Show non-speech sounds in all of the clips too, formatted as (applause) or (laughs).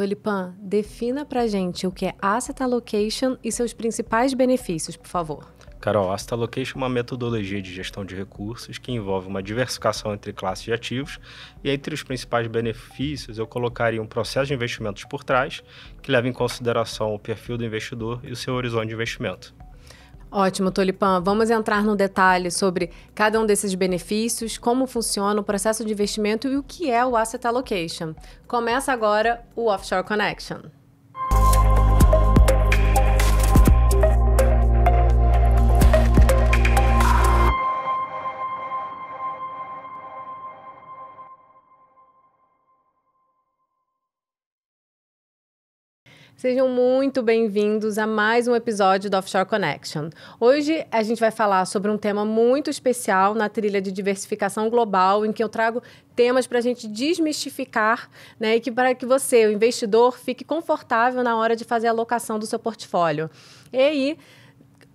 Tulipan, defina para gente o que é Asset Allocation e seus principais benefícios, por favor. Carol, Asset Allocation é uma metodologia de gestão de recursos que envolve uma diversificação entre classes de ativos e entre os principais benefícios eu colocaria um processo de investimentos por trás que leva em consideração o perfil do investidor e o seu horizonte de investimento. Ótimo, Tolipan. Vamos entrar no detalhe sobre cada um desses benefícios, como funciona o processo de investimento e o que é o Asset Allocation. Começa agora o Offshore Connection. Sejam muito bem-vindos a mais um episódio do Offshore Connection. Hoje a gente vai falar sobre um tema muito especial na trilha de diversificação global, em que eu trago temas para a gente desmistificar, né, e que para que você, o investidor, fique confortável na hora de fazer a alocação do seu portfólio. E aí,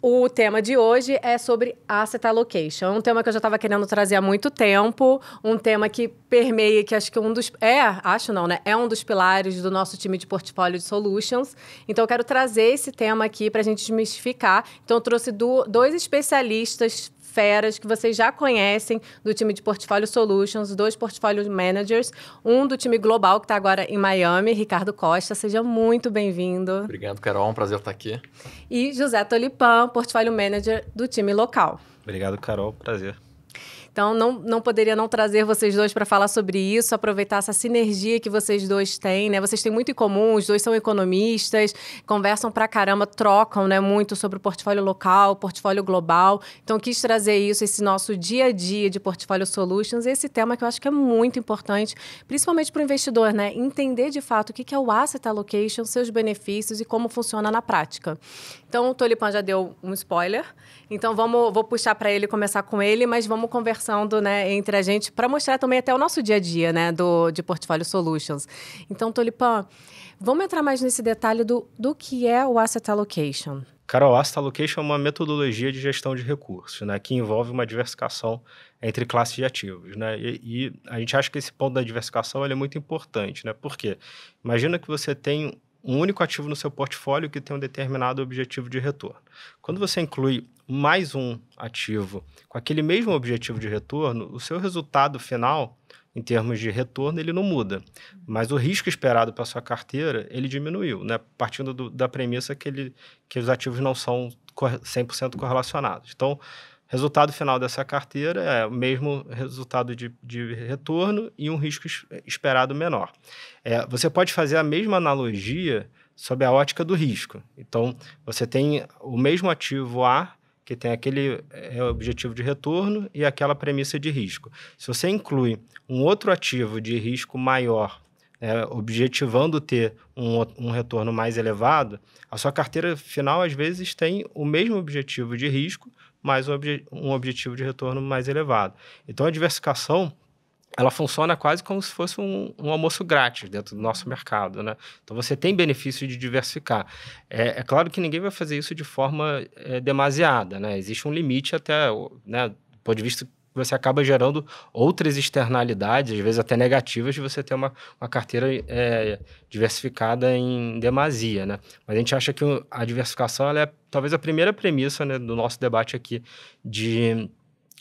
o tema de hoje é sobre asset allocation. É um tema que eu já estava querendo trazer há muito tempo, um tema que permeia, que acho que um dos. É, acho não, né? É um dos pilares do nosso time de portfólio de solutions. Então, eu quero trazer esse tema aqui para a gente desmistificar. Então, eu trouxe do, dois especialistas feras que vocês já conhecem do time de Portfólio Solutions, dois Portfólio Managers, um do time global que está agora em Miami, Ricardo Costa. Seja muito bem-vindo. Obrigado, Carol. É um prazer estar aqui. E José Tolipan, Portfólio Manager do time local. Obrigado, Carol. Prazer. Então, não, não poderia não trazer vocês dois para falar sobre isso, aproveitar essa sinergia que vocês dois têm, né? Vocês têm muito em comum, os dois são economistas, conversam para caramba, trocam, né, muito sobre o portfólio local, portfólio global. Então, quis trazer isso, esse nosso dia a dia de portfólio solutions, esse tema que eu acho que é muito importante, principalmente para o investidor, né? Entender de fato o que é o asset allocation, seus benefícios e como funciona na prática. Então, o Tolipan já deu um spoiler, então vamos, vou puxar para ele, começar com ele, mas vamos conversar conversando né, entre a gente para mostrar também até o nosso dia a dia né, do, de Portfólio Solutions. Então, Tolipan, vamos entrar mais nesse detalhe do, do que é o Asset Allocation. Cara, o Asset Allocation é uma metodologia de gestão de recursos, né, que envolve uma diversificação entre classes de ativos, né? E, e a gente acha que esse ponto da diversificação é muito importante, né? Porque imagina que você tem um único ativo no seu portfólio que tem um determinado objetivo de retorno. Quando você inclui mais um ativo com aquele mesmo objetivo de retorno, o seu resultado final, em termos de retorno, ele não muda. Mas o risco esperado para sua carteira, ele diminuiu, né? partindo do, da premissa que, ele, que os ativos não são 100% correlacionados. Então, Resultado final dessa carteira é o mesmo resultado de, de retorno e um risco esperado menor. É, você pode fazer a mesma analogia sob a ótica do risco. Então, você tem o mesmo ativo A, que tem aquele é, objetivo de retorno e aquela premissa de risco. Se você inclui um outro ativo de risco maior, é, objetivando ter um, um, retorno mais elevado, a sua carteira final às vezes tem o mesmo objetivo de risco, mais um, obje um objetivo de retorno mais elevado. Então, a diversificação ela funciona quase como se fosse um, um, almoço grátis dentro do nosso mercado, né? Então você tem benefício de diversificar. É, é claro que ninguém vai fazer isso de forma é, demasiada, né? Existe um limite até, né, do ponto de vista você acaba gerando outras externalidades, às vezes até negativas, de você ter uma, uma carteira é, diversificada em demasia, né? Mas a gente acha que a diversificação é talvez a primeira premissa né, do nosso debate aqui de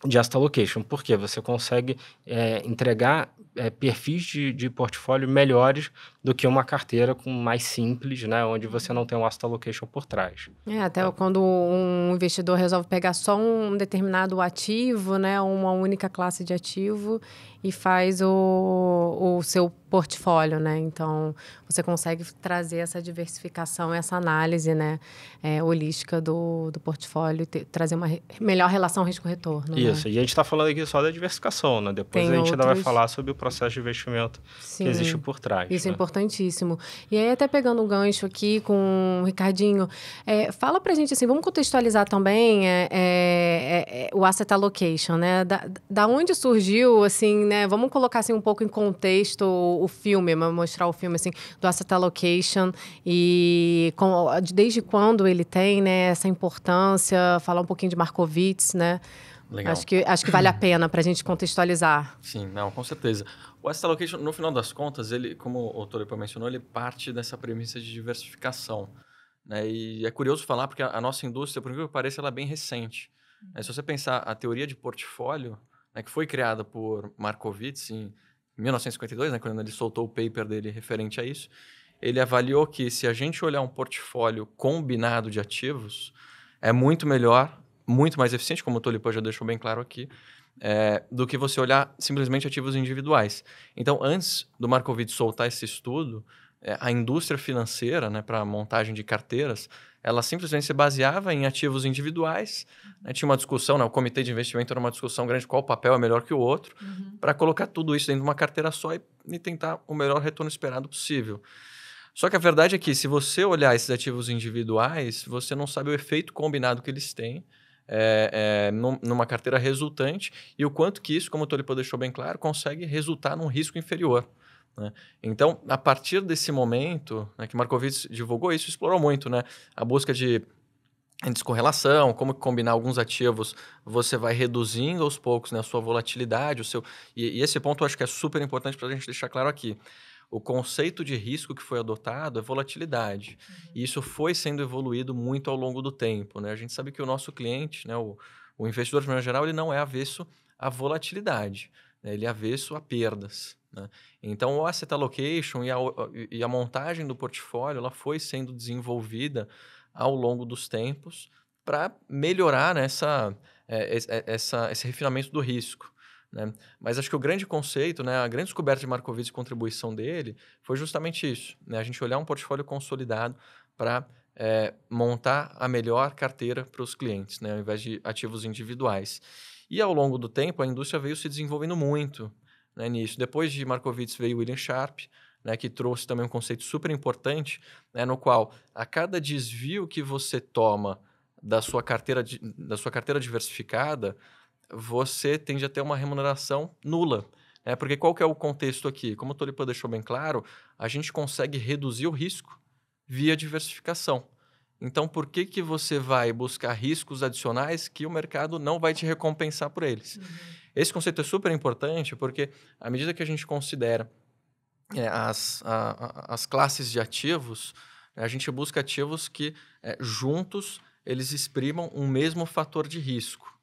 de asset allocation, porque você consegue é, entregar é, perfis de, de portfólio melhores do que uma carteira com mais simples, né? Onde você não tem um asset allocation por trás. É, até é. quando um investidor resolve pegar só um determinado ativo, né? Uma única classe de ativo e faz o, o seu portfólio, né? Então, você consegue trazer essa diversificação, essa análise, né? É, holística do, do portfólio, ter, trazer uma re, melhor relação risco-retorno. Né. Isso, né? e a gente está falando aqui só da diversificação, né? Depois tem a gente outros... ainda vai falar sobre o processo de investimento Sim, que existe por trás. Isso é né? é importantíssimo. E aí, até pegando um gancho aqui com o Ricardinho, é, fala pra gente assim, vamos contextualizar também é, é, é, é o asset allocation, né? Da, da onde surgiu, assim, né? Vamos colocar assim um pouco em contexto o filme, mostrar o filme assim do asset allocation e com, desde quando ele tem, né? Essa importância, falar um pouquinho de Markowitz, né? Legal. Acho que, acho que vale a pena para a gente contextualizar. Sim, não, com certeza. O asset allocation, no final das contas, ele, como o Torepa mencionou, ele parte dessa premissa de diversificação. Né? E é curioso falar, porque a, a nossa indústria, por incrível que pareça, ela é bem recente. Né? Se você pensar a teoria de portfólio, né, que foi criada por Markowitz em 1952, né, quando ele soltou o paper dele referente a isso, ele avaliou que se a gente olhar um portfólio combinado de ativos, é muito melhor muito mais eficiente, como o Tulipa já deixou bem claro aqui, é, do que você olhar simplesmente ativos individuais. Então, antes do Markovic soltar esse estudo, é, a indústria financeira, né, para montagem de carteiras, ela simplesmente se baseava em ativos individuais. Né? Tinha uma discussão, né? o comitê de investimento era uma discussão grande, qual papel é melhor que o outro, uhum. para colocar tudo isso dentro de uma carteira só e, e tentar o melhor retorno esperado possível. Só que a verdade é que, se você olhar esses ativos individuais, você não sabe o efeito combinado que eles têm é, é, numa carteira resultante e o quanto que isso, como o Tolipo deixou bem claro, consegue resultar num risco inferior. Né? Então, a partir desse momento né, que Markowitz divulgou isso, explorou muito né, a busca de descorrelação, como combinar alguns ativos, você vai reduzindo aos poucos né, a sua volatilidade, o seu. E, e esse ponto eu acho que é super importante para a gente deixar claro aqui. O conceito de risco que foi adotado é volatilidade. Uhum. E isso foi sendo evoluído muito ao longo do tempo. Né? A gente sabe que o nosso cliente, né, o, o investidor de maneira geral, ele não é avesso à volatilidade, né? ele é avesso a perdas. Né? Então, o asset allocation e a, e a montagem do portfólio ela foi sendo desenvolvida ao longo dos tempos para melhorar né, essa, é, é, é, essa, esse refinamento do risco. Né? Mas acho que o grande conceito, né, a grande descoberta de Markowitz e contribuição dele foi justamente isso. Né? A gente olhar um portfólio consolidado para é, montar a melhor carteira para os clientes, né, ao invés de ativos individuais. E ao longo do tempo, a indústria veio se desenvolvendo muito né, nisso. Depois de Markowitz veio William Sharp, né, que trouxe também um conceito super importante, né, no qual a cada desvio que você toma da sua carteira, da sua carteira diversificada, você tende a ter uma remuneração nula. Né? Porque qual que é o contexto aqui? Como o Tolipa deixou bem claro, a gente consegue reduzir o risco via diversificação. Então, por que, que você vai buscar riscos adicionais que o mercado não vai te recompensar por eles? Uhum. Esse conceito é super importante porque, à medida que a gente considera é, as, a, as classes de ativos, né, a gente busca ativos que, é, juntos, eles exprimam um mesmo fator de risco.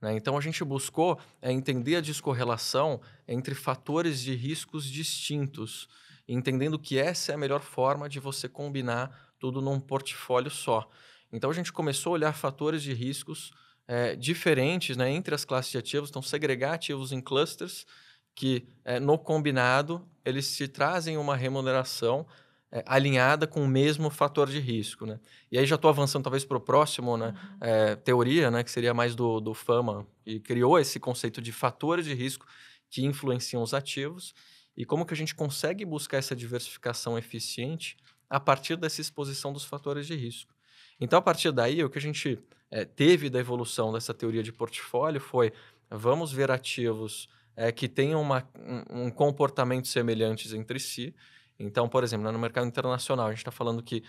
Né? Então, a gente buscou é, entender a descorrelação entre fatores de riscos distintos, entendendo que essa é a melhor forma de você combinar tudo num portfólio só. Então, a gente começou a olhar fatores de riscos é, diferentes né, entre as classes de ativos, então, segregar ativos em clusters, que é, no combinado eles te trazem uma remuneração é, alinhada com o mesmo fator de risco, né? E aí já estou avançando talvez para o próximo, né? Uhum. É, teoria, né? Que seria mais do, do Fama, que criou esse conceito de fatores de risco que influenciam os ativos e como que a gente consegue buscar essa diversificação eficiente a partir dessa exposição dos fatores de risco. Então, a partir daí, o que a gente é, teve da evolução dessa teoria de portfólio foi vamos ver ativos é, que tenham uma, um, um comportamento semelhantes entre si, então, por exemplo, né, no mercado internacional, a gente está falando que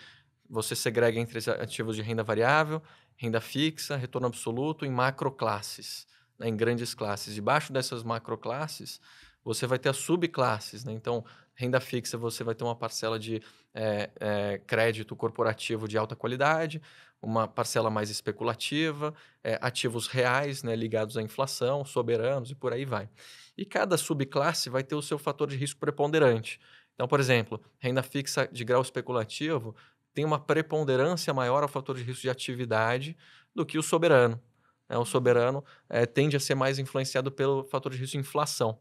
você segrega entre ativos de renda variável, renda fixa, retorno absoluto em macroclasses, né, em grandes classes. Debaixo dessas macroclasses, você vai ter as subclasses. Né? Então, renda fixa, você vai ter uma parcela de é, é, crédito corporativo de alta qualidade, uma parcela mais especulativa, é, ativos reais né, ligados à inflação, soberanos e por aí vai. E cada subclasse vai ter o seu fator de risco preponderante. Então, por exemplo, renda fixa de grau especulativo tem uma preponderância maior ao fator de risco de atividade do que o soberano. Né? O soberano é, tende a ser mais influenciado pelo fator de risco de inflação.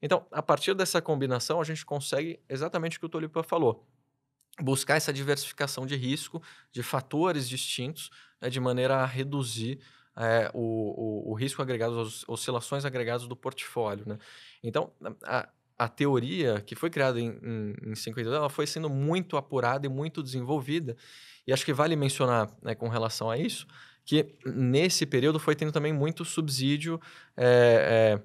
Então, a partir dessa combinação, a gente consegue exatamente o que o Tolipa falou. Buscar essa diversificação de risco, de fatores distintos, né, de maneira a reduzir é, o, o, o, risco agregado, as oscilações agregadas do portfólio. Né? Então, a, a teoria que foi criada em, em, em ela foi sendo muito apurada e muito desenvolvida. E acho que vale mencionar né, com relação a isso, que nesse período foi tendo também muito subsídio é, é,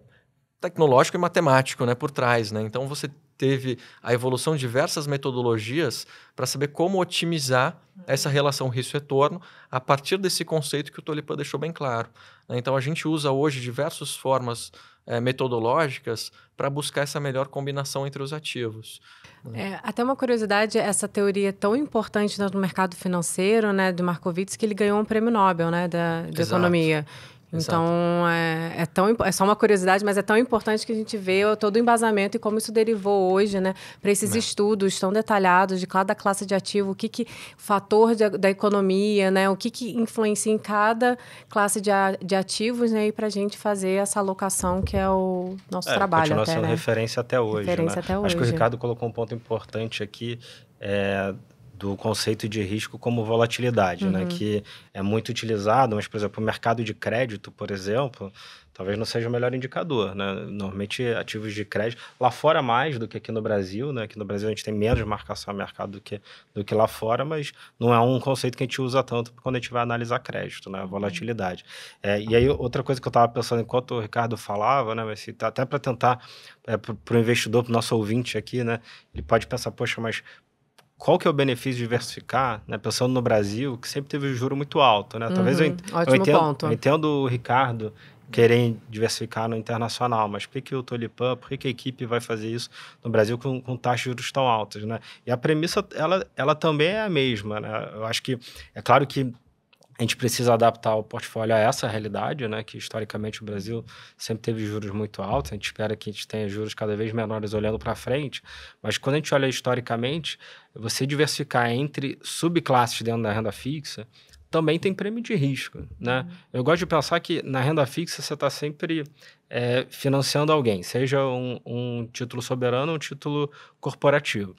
tecnológico e matemático né, por trás. Né? Então você teve a evolução de diversas metodologias para saber como otimizar essa relação risco-retorno a partir desse conceito que o Tolipa deixou bem claro. Né? Então, a gente usa hoje diversas formas é, metodológicas para buscar essa melhor combinação entre os ativos. Né? É, até uma curiosidade, essa teoria é tão importante no mercado financeiro, né, do Markowitz, que ele ganhou um prêmio Nobel, né, da, de economia. Então, é, é, tão, é só uma curiosidade, mas é tão importante que a gente vê todo o embasamento e como isso derivou hoje, né? Para esses é. estudos tão detalhados de cada classe de ativo, o que que fator de, da economia, né? O que que influencia em cada classe de, de ativos, né? E para a gente fazer essa alocação que é o nosso é, trabalho continua até, sendo né? referência até hoje, referência né? até hoje. Acho que o Ricardo colocou um ponto importante aqui, é, do conceito de risco como volatilidade, né? uhum. né? Que é muito utilizado, mas, por exemplo, o mercado de crédito, por exemplo, talvez não seja o melhor indicador, né? Normalmente, ativos de crédito, lá fora mais do que aqui no Brasil, né? Aqui no Brasil a gente tem menos marcação a mercado do que, do que lá fora, mas não é um conceito que a gente usa tanto quando a gente vai analisar crédito, né? Volatilidade. É, e aí, outra coisa que eu estava pensando enquanto o Ricardo falava, né? Mas tá até para tentar, é, para o investidor, para o nosso ouvinte aqui, né? Ele pode pensar, poxa, mas qual que é o benefício de diversificar, né? Pensando no Brasil, que sempre teve um juro muito alto, né? Talvez uhum, eu, ent eu, entendo, eu, entendo, o Ricardo querer diversificar no internacional, mas por que, o Tolipan, por que, a equipe vai fazer isso no Brasil com, com taxas de juros tão altas, né? E a premissa, ela, ela também é a mesma, né? Eu acho que, é claro que a gente precisa adaptar o portfólio a essa realidade, né? Que historicamente o Brasil sempre teve juros muito altos. A gente espera que a gente tenha juros cada vez menores olhando para frente. Mas quando a gente olha historicamente, você diversificar entre subclasses dentro da renda fixa também tem prêmio de risco, né? Uhum. Eu gosto de pensar que na renda fixa você está sempre é, financiando alguém, seja um, um título soberano ou um título corporativo.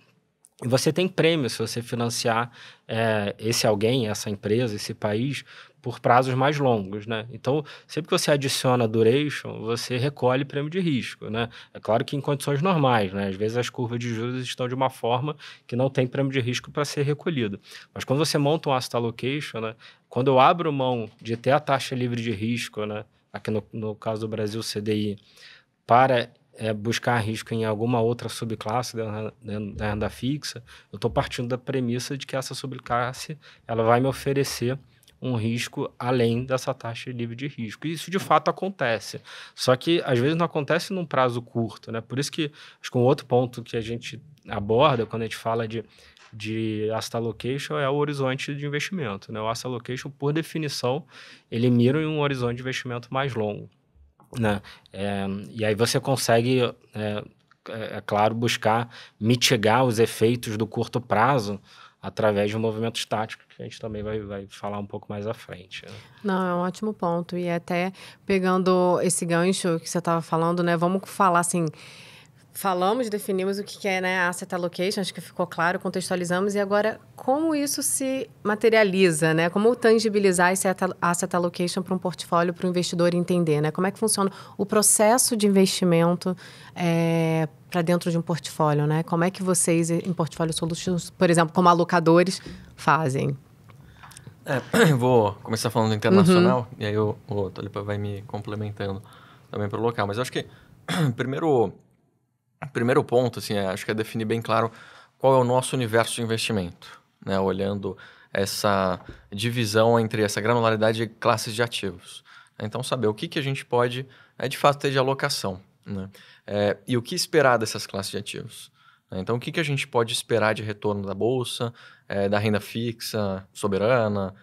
E você tem prêmio se você financiar é, esse alguém, essa empresa, esse país, por prazos mais longos, né? Então, sempre que você adiciona duration, você recolhe prêmio de risco, né? É claro que em condições normais, né? Às vezes as curvas de juros estão de uma forma que não tem prêmio de risco para ser recolhido. Mas quando você monta um asset allocation, né? Quando eu abro mão de ter a taxa livre de risco, né? Aqui no, no caso do Brasil, CDI, para é buscar risco em alguma outra subclasse da, da renda fixa, eu estou partindo da premissa de que essa subclasse ela vai me oferecer um risco além dessa taxa livre de risco. E isso de fato acontece. Só que às vezes não acontece num prazo curto, né? Por isso que acho que um outro ponto que a gente aborda quando a gente fala de de asset allocation é o horizonte de investimento. Né? O asset allocation, por definição, ele mira em um horizonte de investimento mais longo. Né? É, e aí você consegue, é, é, é, claro, buscar mitigar os efeitos do curto prazo através de um movimento estático, que a gente também vai, vai falar um pouco mais à frente. Né? Não, é um ótimo ponto. E até pegando esse gancho que você estava falando, né? Vamos falar assim falamos, definimos o que é né, asset allocation, acho que ficou claro, contextualizamos, e agora como isso se materializa, né? Como tangibilizar esse asset allocation para um portfólio, para o investidor entender, né? Como é que funciona o processo de investimento é, eh, para dentro de um portfólio, né? Como é que vocês, em portfólio solutions, por exemplo, como alocadores, fazem? É, (clears throat) vou começar falando internacional, uhum. e aí o, o Tolipa vai me complementando também para o local. Mas acho que (clears throat) primeiro, primeiro ponto, assim, é, acho que é definir bem claro qual é o nosso universo de investimento né, olhando essa divisão entre essa granularidade de classes de ativos. Então, saber o que, que a gente pode, é, de fato, ter de alocação. Né? É, e o que esperar dessas classes de ativos. Então, o que, que a gente pode esperar de retorno da Bolsa, é, da renda fixa, soberana,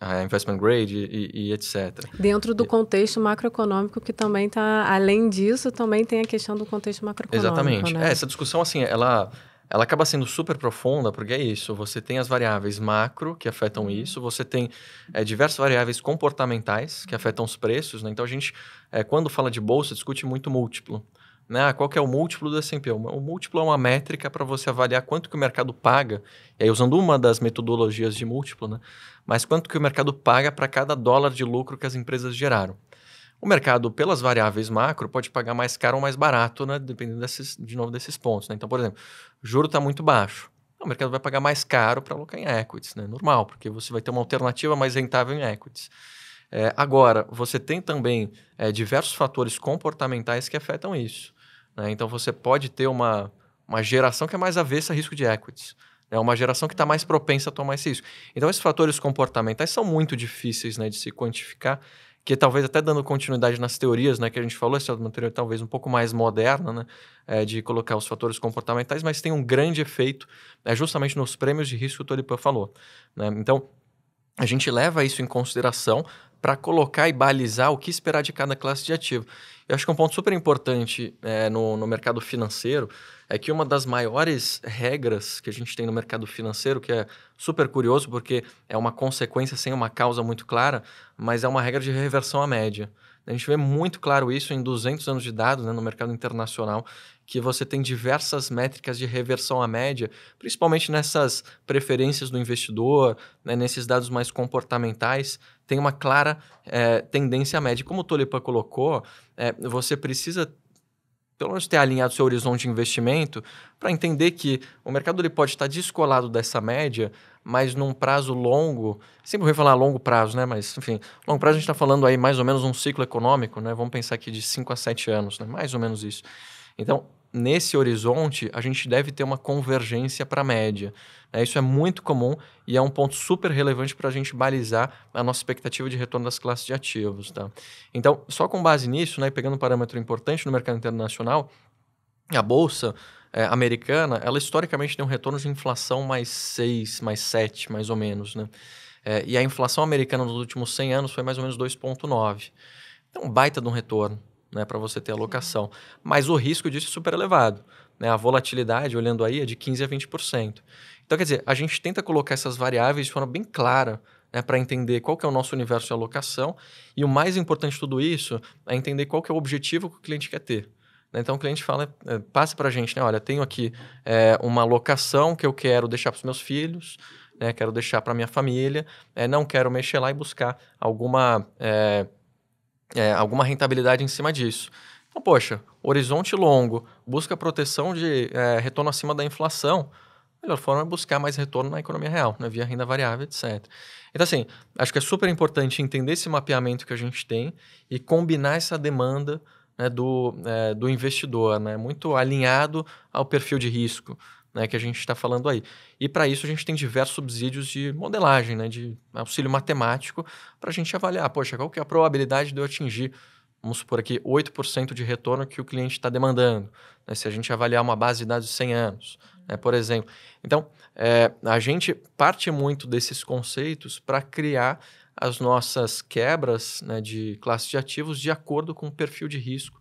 é, investment grade e, e, etc. Dentro do contexto macroeconômico que também está, além disso, também tem a questão do contexto macroeconômico. Exatamente. Né? É, essa discussão, assim, ela ela acaba sendo super profunda, porque é isso, você tem as variáveis macro que afetam uhum. isso, você tem é, diversas variáveis comportamentais que afetam os preços, né? Então a gente, é, quando fala de bolsa, discute muito múltiplo. Né? Ah, qual que é o múltiplo do S&P? O múltiplo é uma métrica para você avaliar quanto que o mercado paga, e aí usando uma das metodologias de múltiplo, né? mas quanto que o mercado paga para cada dólar de lucro que as empresas geraram. O mercado, pelas variáveis macro, pode pagar mais caro ou mais barato, né? dependendo desses, de novo desses pontos. Né? Então, por exemplo, o juro está muito baixo. O mercado vai pagar mais caro para alocar em equities, né? normal, porque você vai ter uma alternativa mais rentável em equities. É, agora, você tem também é, diversos fatores comportamentais que afetam isso. Né? Então, você pode ter uma, uma geração que é mais avessa a risco de equities. É né? uma geração que está mais propensa a tomar esse risco. Então, esses fatores comportamentais são muito difíceis né, de se quantificar que talvez até dando continuidade nas teorias, né, que a gente falou, essa é teoria talvez um pouco mais moderna, né, é, de colocar os fatores comportamentais, mas tem um grande efeito é, justamente nos prêmios de risco que o Tolipan falou. Né? Então, a gente leva isso em consideração para colocar e balizar o que esperar de cada classe de ativo. Eu acho que um ponto super importante é, no, no mercado financeiro é que uma das maiores regras que a gente tem no mercado financeiro, que é super curioso porque é uma consequência sem uma causa muito clara, mas é uma regra de reversão à média. A gente vê muito claro isso em 200 anos de dados né, no mercado internacional, que você tem diversas métricas de reversão à média, principalmente nessas preferências do investidor, né, nesses dados mais comportamentais, tem uma clara é, tendência à média. Como o Tolipa colocou, é, você precisa pelo menos ter alinhado seu horizonte de investimento para entender que o mercado ele pode estar descolado dessa média, mas num prazo longo, sempre vou falar longo prazo, né? Mas, enfim, longo prazo a gente está falando aí mais ou menos um ciclo econômico, né? Vamos pensar aqui de 5 a 7 anos, né? Mais ou menos isso. Então, nesse horizonte, a gente deve ter uma convergência para a média. Né? Isso é muito comum e é um ponto super relevante para a gente balizar a nossa expectativa de retorno das classes de ativos. Tá? Então, só com base nisso, né, pegando um parâmetro importante no mercado internacional, a Bolsa é, americana, ela historicamente tem um retorno de inflação mais 6, mais 7, mais ou menos. Né? É, e a inflação americana nos últimos 100 anos foi mais ou menos 2,9. Então, baita de um retorno né, para você ter a locação. Mas o risco disso é super elevado. Né? A volatilidade, olhando aí, é de 15% a 20%. Então, quer dizer, a gente tenta colocar essas variáveis de forma bem clara né, para entender qual que é o nosso universo de alocação. E o mais importante de tudo isso é entender qual que é o objetivo que o cliente quer ter. Né? Então o cliente fala, passe é, passa para a gente, né? Olha, tenho aqui é, uma locação que eu quero deixar para os meus filhos, né? quero deixar para minha família, é, não quero mexer lá e buscar alguma é, é, alguma rentabilidade em cima disso. Então, poxa, horizonte longo, busca proteção de é, retorno acima da inflação. A melhor forma é buscar mais retorno na economia real, né, via renda variável, etc. Então, assim, acho que é super importante entender esse mapeamento que a gente tem e combinar essa demanda né, do, é, do investidor, né, muito alinhado ao perfil de risco né, que a gente está falando aí. E para isso a gente tem diversos subsídios de modelagem, né, de auxílio matemático, para a gente avaliar, poxa, qual que é a probabilidade de eu atingir, vamos supor aqui, 8% de retorno que o cliente está demandando, né, se a gente avaliar uma base de dados de 100 anos, né, por exemplo. Então, é, a gente parte muito desses conceitos para criar as nossas quebras né, de classe de ativos de acordo com o perfil de risco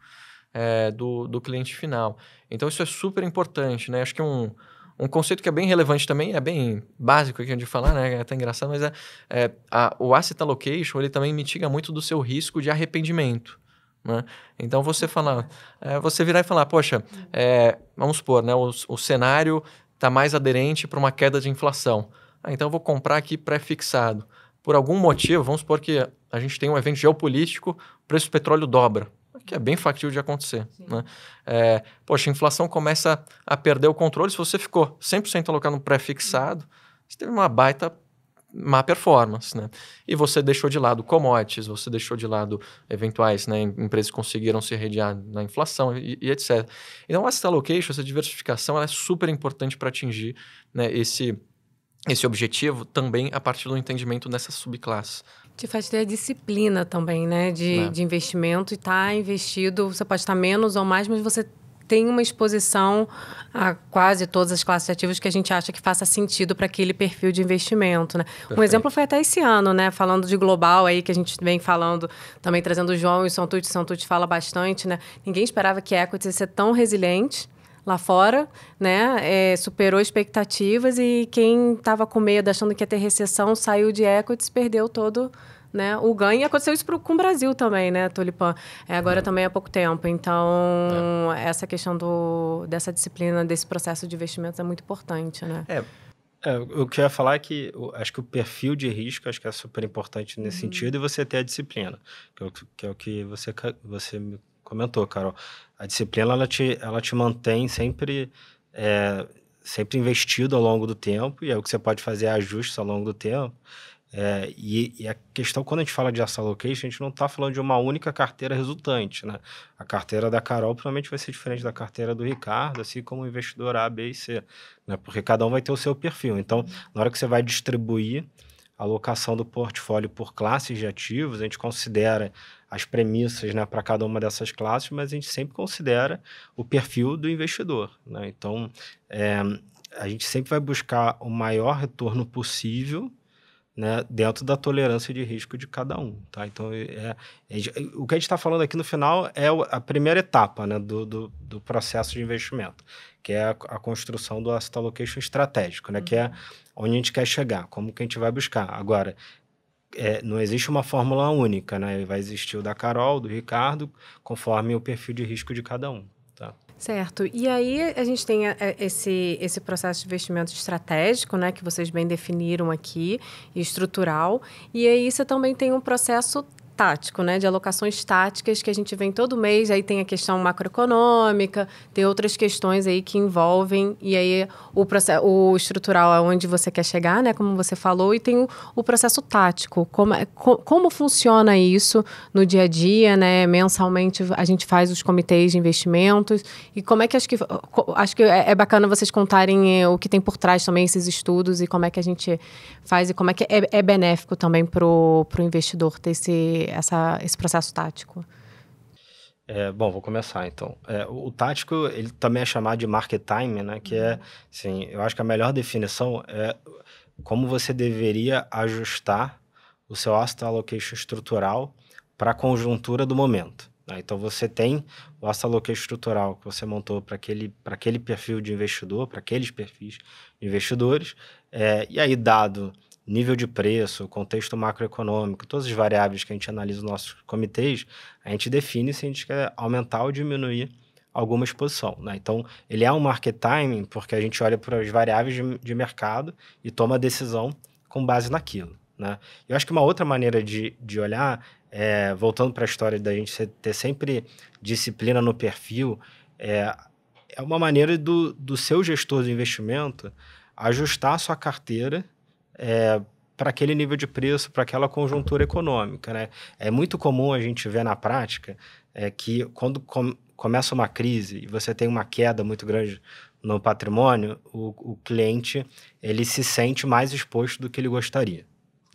é, do, do cliente final. Então, isso é super importante, né? Acho que é um, um conceito que é bem relevante também, é bem básico aqui de falar, né? É até engraçado, mas é, é a, o asset allocation, ele também mitiga muito do seu risco de arrependimento. Né? Então você falar, é, você virar e falar, poxa, é, vamos supor, né, o, o cenário está mais aderente para uma queda de inflação. Ah, então eu vou comprar aqui pré-fixado. Por algum motivo, vamos supor que a gente tem um evento geopolítico, o preço do petróleo dobra que é bem factível de acontecer. Né? É, poxa, a inflação começa a perder o controle. Se você ficou 100% alocado no pré-fixado, uhum. você teve uma baita má performance, né? E você deixou de lado commodities, você deixou de lado eventuais, né, empresas que conseguiram se rediar na inflação e, e etc. Então, essa allocation, essa diversificação, é super importante para atingir né, esse, esse objetivo também a partir do entendimento dessa subclasse. Te faz ter a disciplina também, né? De, é. de investimento e tá investido. Você pode estar menos ou mais, mas você tem uma exposição a quase todas as classes ativas que a gente acha que faça sentido para aquele perfil de investimento, né? Perfeito. Um exemplo foi até esse ano, né? Falando de global aí, que a gente vem falando, também trazendo o João e o Santucci. Santucci fala bastante, né? Ninguém esperava que a equity ia ser tão resiliente lá fora, né? É, superou expectativas e quem estava com medo, achando que ia ter recessão, saiu de equities, perdeu todo né, o ganho. E aconteceu isso pro, com o Brasil também, né, Tulipan? É, agora é. também há pouco tempo. Então, é. essa questão do, dessa disciplina, desse processo de investimentos é muito importante, né? É, é. o que eu ia falar é que acho que o perfil de risco acho que é super importante nesse uhum. sentido e você ter a disciplina, que é o que, é você, você me comentou, Carol. A disciplina, ela te, ela te mantém sempre, é, sempre investido ao longo do tempo, e é o que você pode fazer ajustes ao longo do tempo. É, e, e, a questão, quando a gente fala de asset allocation, a gente não está falando de uma única carteira resultante, né? A carteira da Carol provavelmente vai ser diferente da carteira do Ricardo, assim como o investidor A, B e C, né? Porque cada um vai ter o seu perfil. Então, na hora que você vai distribuir a alocação do portfólio por classes de ativos, a gente considera as premissas né, para cada uma dessas classes, mas a gente sempre considera o perfil do investidor. Né? Então, é, a gente sempre vai buscar o maior retorno possível né, dentro da tolerância de risco de cada um. Tá? Então, é, é, é o que a gente está falando aqui no final é a primeira etapa né, do, do, do, processo de investimento, que é a, a construção do asset allocation estratégico, né, uhum. que é uhum. onde a gente quer chegar, como que a gente vai buscar. Agora, é, não existe uma fórmula única, né? Vai existir o da Carol, do Ricardo, conforme o perfil de risco de cada um. Tá? Certo. E aí a gente tem é, é, esse, esse processo de investimento estratégico, né, que vocês bem definiram aqui, e estrutural. E aí você também tem um processo tático, né? De alocações táticas que a gente vem todo mês. Aí tem a questão macroeconômica, tem outras questões aí que envolvem. E aí o, processo, o estrutural é onde você quer chegar, né? Como você falou. E tem o, o processo tático. Como, é, como funciona isso no dia a dia, né? Mensalmente a gente faz os comitês de investimentos. E como é que acho que... Acho que é, é bacana vocês contarem eh, o que tem por trás também esses estudos e como é que a gente faz e como é que é, é benéfico também para o investidor ter esse esse, essa, esse processo tático? É, bom, vou começar então. É, o, tático, ele também é chamado de market time, né? Que é, assim, eu acho que a melhor definição é como você deveria ajustar o seu asset allocation estrutural para a conjuntura do momento. Né? Então, você tem o asset allocation estrutural que você montou para aquele, aquele perfil de investidor, para aqueles perfis de investidores, é, e aí, dado nível de preço, contexto macroeconômico, todas as variáveis que a gente analisa nos nossos comitês, a gente define se a gente quer aumentar ou diminuir alguma exposição. Né? Então, ele é um market timing porque a gente olha para as variáveis de, de mercado e toma a decisão com base naquilo. Né? Eu acho que uma outra maneira de, de olhar, é, voltando para a história da gente ter sempre disciplina no perfil, é, é uma maneira do, do seu gestor de investimento ajustar a sua carteira é, para aquele nível de preço, para aquela conjuntura econômica. Né? É muito comum a gente ver na prática é, que quando com, começa uma crise e você tem uma queda muito grande no patrimônio, o, o cliente ele se sente mais exposto do que ele gostaria.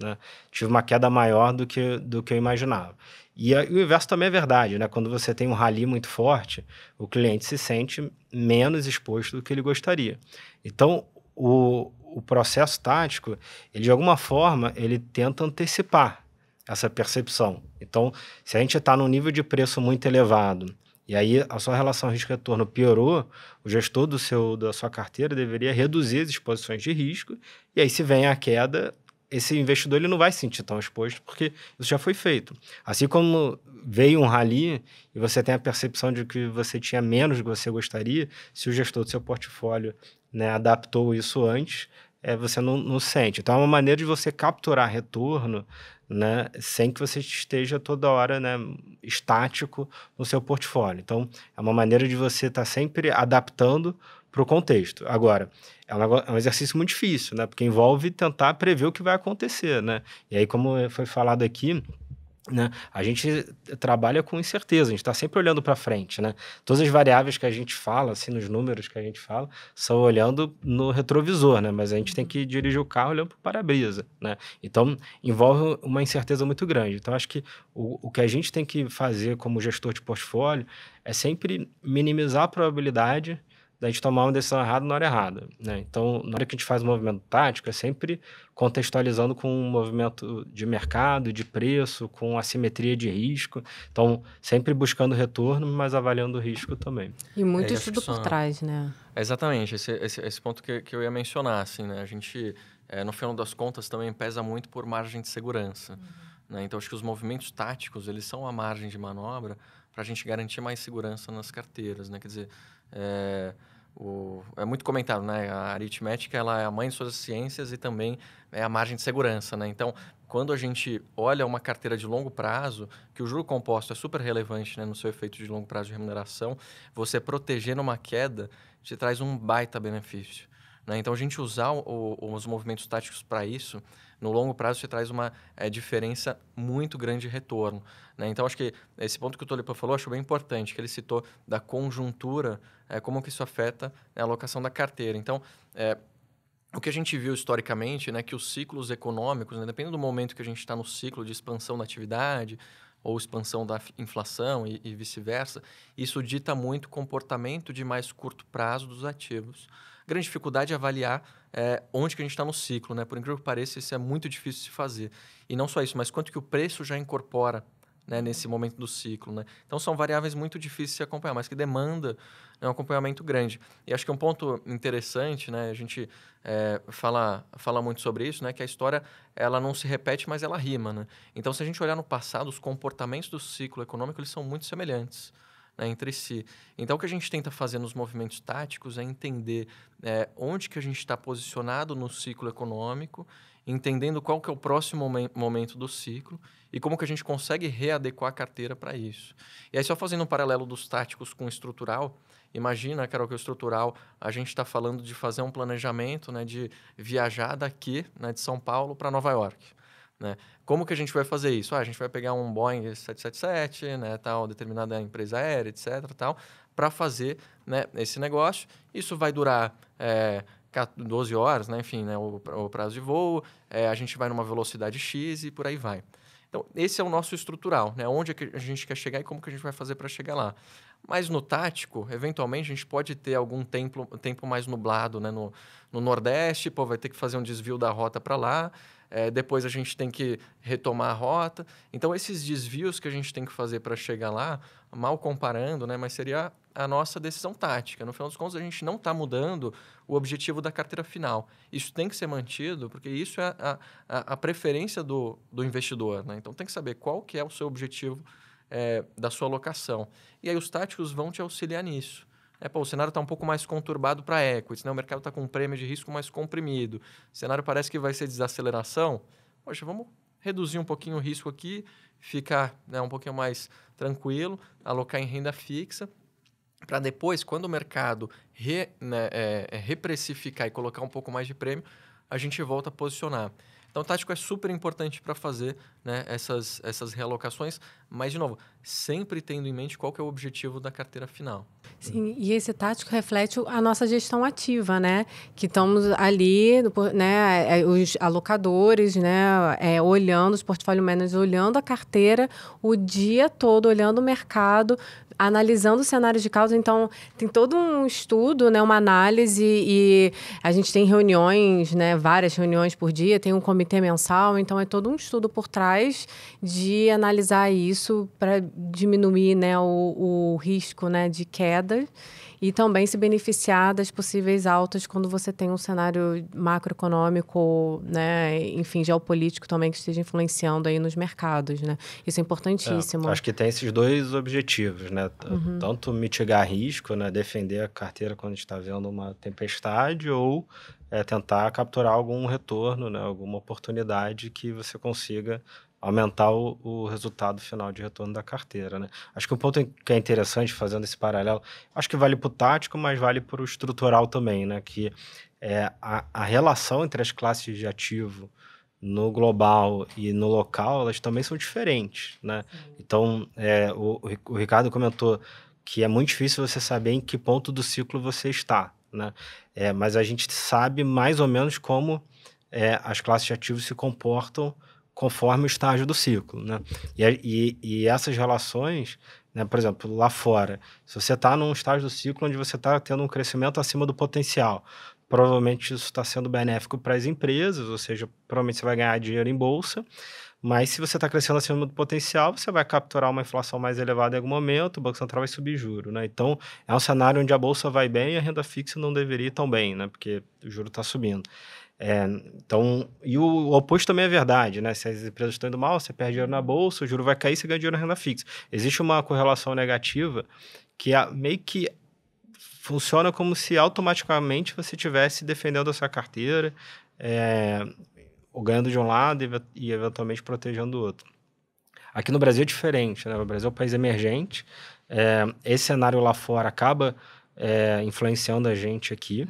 Né? Tive uma queda maior do que, do que eu imaginava. E, a, e, o inverso também é verdade, né? Quando você tem um rally muito forte, o cliente se sente menos exposto do que ele gostaria. Então, o, o processo tático, ele de alguma forma, ele tenta antecipar essa percepção. Então, se a gente está num nível de preço muito elevado e aí a sua relação risco-retorno piorou, o gestor do seu, da sua carteira deveria reduzir as exposições de risco e aí se vem a queda, esse investidor ele não vai se sentir tão exposto porque isso já foi feito. Assim como veio um rally e você tem a percepção de que você tinha menos do que você gostaria, se o gestor do seu portfólio né, adaptou isso antes, é, você não, não sente. Então, é uma maneira de você capturar retorno né, sem que você esteja toda hora né, estático no seu portfólio. Então, é uma maneira de você estar tá sempre adaptando para o contexto. Agora, é um, é um, exercício muito difícil, né, porque envolve tentar prever o que vai acontecer. Né? E aí, como foi falado aqui, né? A gente trabalha com incerteza, a gente está sempre olhando para frente. Né? Todas as variáveis que a gente fala, assim, nos números que a gente fala, são olhando no retrovisor, né? mas a gente tem que uhum. dirigir o carro olhando para o para-brisa. Né? Então, envolve uma incerteza muito grande. Então, acho que o, o que a gente tem que fazer como gestor de portfólio é sempre minimizar a probabilidade da gente tomar uma decisão errada na hora errada. Né? Então, na hora que a gente faz um movimento tático, é sempre contextualizando com um movimento de mercado, de preço, com assimetria de risco. Então, sempre buscando retorno, mas avaliando o risco também. E muito é, estudo por trás, né? É exatamente, esse, esse, esse ponto que, que, eu ia mencionar. Assim, né? A gente, é, no final das contas, também pesa muito por margem de segurança. Uhum. Né? Então, acho que os movimentos táticos, eles são a margem de manobra para a gente garantir mais segurança nas carteiras, né? Quer dizer, é, o, é muito comentado, né? A aritmética ela é a mãe de todas as ciências e também é a margem de segurança, né? Então, quando a gente olha uma carteira de longo prazo, que o juro composto é super relevante né, no seu efeito de longo prazo de remuneração, você proteger numa queda te traz um baita benefício. Né? Então, a gente usar o, o, os movimentos táticos para isso, no longo prazo, você traz uma é, diferença muito grande de retorno. Né? Então, acho que esse ponto que o Tolipa falou, acho bem importante, que ele citou da conjuntura, é, como que isso afeta né, a alocação da carteira. Então, é, o que a gente viu historicamente, né, que os ciclos econômicos, né, dependendo do momento que a gente está no ciclo de expansão da atividade ou expansão da inflação e, e vice-versa, isso dita muito o comportamento de mais curto prazo dos ativos grande dificuldade é avaliar é, onde que a gente está no ciclo, né? Por incrível que pareça, isso é muito difícil de se fazer. E não só isso, mas quanto que o preço já incorpora né, uhum. nesse momento do ciclo, né? Então, são variáveis muito difíceis de se acompanhar, mas que demanda né, um acompanhamento grande. E acho que um ponto interessante, né? A gente é, fala, fala muito sobre isso, né? Que a história, ela não se repete, mas ela rima, né? Então, se a gente olhar no passado, os comportamentos do ciclo econômico, eles são muito semelhantes né, entre si. Então, o que a gente tenta fazer nos movimentos táticos é entender é, onde que a gente está posicionado no ciclo econômico, entendendo qual que é o próximo momento do ciclo e como que a gente consegue readequar a carteira para isso. E aí, só fazendo um paralelo dos táticos com o estrutural, imagina, Carol, que o estrutural, a gente está falando de fazer um planejamento né, de viajar daqui, né, de São Paulo para Nova York. Né? Como que a gente vai fazer isso? Ah, a gente vai pegar um Boeing 777, né, tal, determinada empresa aérea, etc, tal, para fazer né, esse negócio. Isso vai durar é, eh, 12 horas, né, enfim, né, o, o prazo de voo, é, a gente vai numa velocidade X e por aí vai. Então, esse é o nosso estrutural, né? Onde é que a gente quer chegar e como que a gente vai fazer para chegar lá. Mas no tático, eventualmente, a gente pode ter algum tempo, tempo mais nublado, né? No, no Nordeste, pô, vai ter que fazer um desvio da rota para lá é, depois a gente tem que retomar a rota. Então, esses desvios que a gente tem que fazer para chegar lá, mal comparando, né, mas seria a nossa decisão tática. No final dos contos, a gente não está mudando o objetivo da carteira final. Isso tem que ser mantido, porque isso é a, a, a preferência do, do investidor. Né? Então, tem que saber qual que é o seu objetivo é, da sua alocação. E aí, os táticos vão te auxiliar nisso. É, pô, o cenário está um pouco mais conturbado para equities, né? o mercado está com um prêmio de risco mais comprimido, o cenário parece que vai ser desaceleração. Poxa, vamos reduzir um pouquinho o risco aqui, ficar né, um pouquinho mais tranquilo, alocar em renda fixa, para depois, quando o mercado re, né, é, reprecificar e colocar um pouco mais de prêmio, a gente volta a posicionar. Então, tático é super importante para fazer né, essas, essas realocações, mas, de novo, sempre tendo em mente qual é o objetivo da carteira final. Sim, e esse tático reflete a nossa gestão ativa, né? Que estamos ali, né, é, é, os alocadores, né, é, olhando, os portfólio managers olhando a carteira o dia todo, olhando o mercado, analisando cenários de causa. Então, tem todo um estudo, né, uma análise, e a gente tem reuniões, né, várias reuniões por dia, tem um comitê mensal, então é todo um estudo por trás de analisar isso para diminuir né, o, o risco né, de queda e também se beneficiar das possíveis altas quando você tem um cenário macroeconômico, né, enfim, geopolítico também que esteja influenciando aí nos mercados, né? Isso é importantíssimo. É, acho que tem esses dois objetivos, né? Uhum. Tanto mitigar risco, né, defender a carteira quando está vendo uma tempestade ou é tentar capturar algum retorno, né, alguma oportunidade que você consiga aumentar o, o, resultado final de retorno da carteira. Né? Acho que um ponto que é interessante fazendo esse paralelo, acho que vale para o tático, mas vale para o estrutural também, né? que é a, a, relação entre as classes de ativo no global e no local, elas também são diferentes. Né? Então, é, o, o Ricardo comentou que é muito difícil você saber em que ponto do ciclo você está. Né? É, mas a gente sabe mais ou menos como é, as classes de ativos se comportam conforme o estágio do ciclo, né? E, e, e essas relações, né, por exemplo, lá fora, se você está num estágio do ciclo onde você está tendo um crescimento acima do potencial, provavelmente isso está sendo benéfico para as empresas, ou seja, provavelmente você vai ganhar dinheiro em bolsa, mas se você está crescendo acima do potencial, você vai capturar uma inflação mais elevada em algum momento, o Banco Central vai subir juro, né? Então, é um cenário onde a bolsa vai bem e a renda fixa não deveria ir tão bem, né? Porque o juro está subindo. É, então, e o oposto também é verdade, né? Se as empresas estão indo mal, você perde dinheiro na bolsa, o juro vai cair, você ganha dinheiro na renda fixa. Existe uma correlação negativa que é meio que funciona como se automaticamente você tivesse defendendo a sua carteira, é, ou ganhando de um lado e, e eventualmente protegendo do outro. Aqui no Brasil é diferente, né? O Brasil é um país emergente, é, esse cenário lá fora acaba é, influenciando a gente aqui.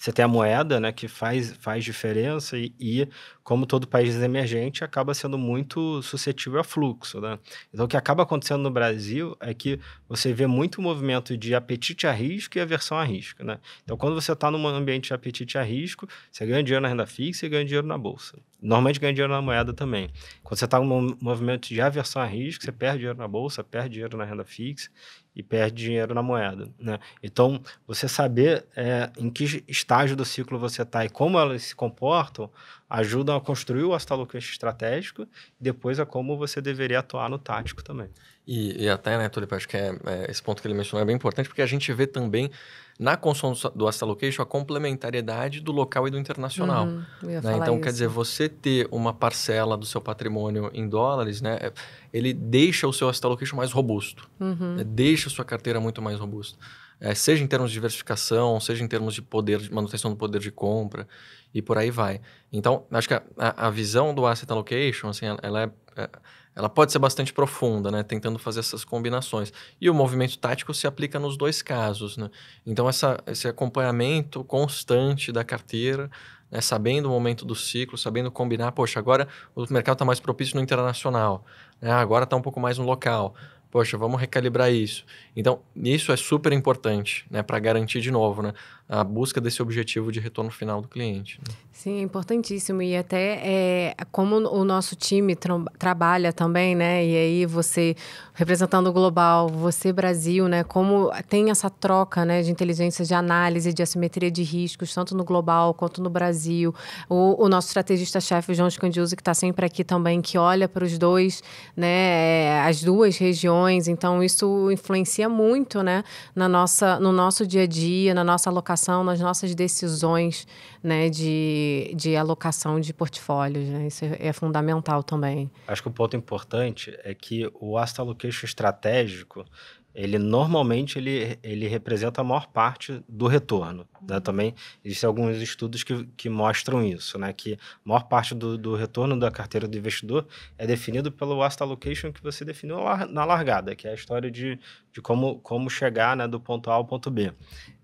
Você tem a moeda, né, que faz, faz diferença e, e, como todo país emergente, acaba sendo muito suscetível a fluxo, né? Então, o que acaba acontecendo no Brasil é que você vê muito movimento de apetite a risco e aversão a risco, né? Então, quando você está num ambiente de apetite a risco, você ganha dinheiro na renda fixa e ganha dinheiro na bolsa normalmente ganha dinheiro na moeda também. Quando você está num movimento de aversão a risco, você perde dinheiro na bolsa, perde dinheiro na renda fixa e perde dinheiro na moeda. Né? Então, você saber é, em que estágio do ciclo você está e como elas se comportam ajudam a construir o astaloqueixo estratégico e depois a como você deveria atuar no tático também. E, e até, né, Tulipa, acho que é, é, esse ponto que ele mencionou é bem importante, porque a gente vê também na construção do astaloqueixo a complementariedade do local e do internacional. Uhum, né? Então, isso. quer dizer, você ter uma parcela do seu patrimônio em dólares, né, é, ele deixa o seu astaloqueixo mais robusto, uhum. né? deixa a sua carteira muito mais robusta. É, seja em termos de diversificação, seja em termos de poder, de manutenção do poder de compra e por aí vai. Então, acho que a, a visão do asset allocation, assim, ela, é, é, ela pode ser bastante profunda, né? Tentando fazer essas combinações. E o movimento tático se aplica nos dois casos, né? Então, essa, esse acompanhamento constante da carteira, né? sabendo o momento do ciclo, sabendo combinar, poxa, agora o mercado está mais propício no internacional, né? Ah, agora está um pouco mais no local poxa, vamos recalibrar isso. Então, isso é super importante, né, para garantir de novo, né, a busca desse objetivo de retorno final do cliente. Né? Sim, é importantíssimo. E até é, como o nosso time tra trabalha também, né? E aí você, representando o global, você Brasil, né? Como tem essa troca né, de inteligência, de análise, de assimetria de riscos, tanto no global quanto no Brasil. O, o nosso estrategista-chefe, João Scandiuso, que está sempre aqui também, que olha para os dois, né? É, as duas regiões. Então, isso influencia muito, né? Na nossa, no nosso dia a dia, na nossa alocação nas nossas decisões né, de, de alocação de portfólios. Né? Isso é, é fundamental também. Acho que o ponto importante é que o asset allocation estratégico ele normalmente ele, ele representa a maior parte do retorno. Né? Uhum. Também existem alguns estudos que, que mostram isso, né? que a maior parte do, do retorno da carteira do investidor é definido pelo asset allocation que você definiu na largada, que é a história de, de como, como chegar né, do ponto A ao ponto B.